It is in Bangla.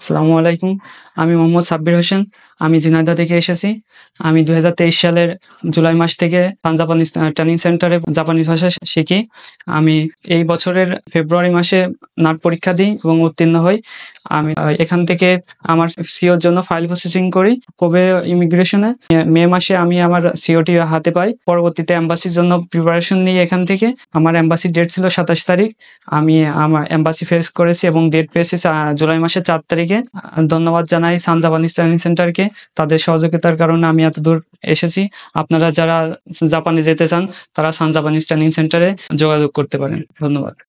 আসসালামু আলাইকুম আমি মোহাম্মদ সাব্বির হোসেন আমি ঝিনাইদা থেকে এসেছি আমি দুই সালের জুলাই মাস থেকে পাঞ্জাপানি ট্রেনিং সেন্টারে জাপানি ভাষা শিখি আমি এই বছরের ফেব্রুয়ারি মাসে নাট পরীক্ষা দিই এবং উত্তীর্ণ হই আমি এখান থেকে আমার সিওর জন্য ফাইল প্রসেসিং করি কবে ইমিগ্রেশনে মে মাসে আমি আমার সিওটি হাতে পাই পরবর্তীতে অ্যাম্বাসির জন্য প্রিপারেশন নিই এখান থেকে আমার অ্যাম্বাসি ডেট ছিল সাতাশ তারিখ আমি আমার অ্যাম্বাসি ফেস করেছি এবং ডেট পেয়েছি জুলাই মাসের চার তারিখ সেক্রেটারিকে ধন্যবাদ জানাই সানজাপান স্টাডিং সেন্টারকে তাদের সহযোগিতার কারণে আমি এত দূর এসেছি আপনারা যারা জাপানে যেতে চান তারা সানজাপান স্টাডিং সেন্টারে যোগাযোগ করতে পারেন ধন্যবাদ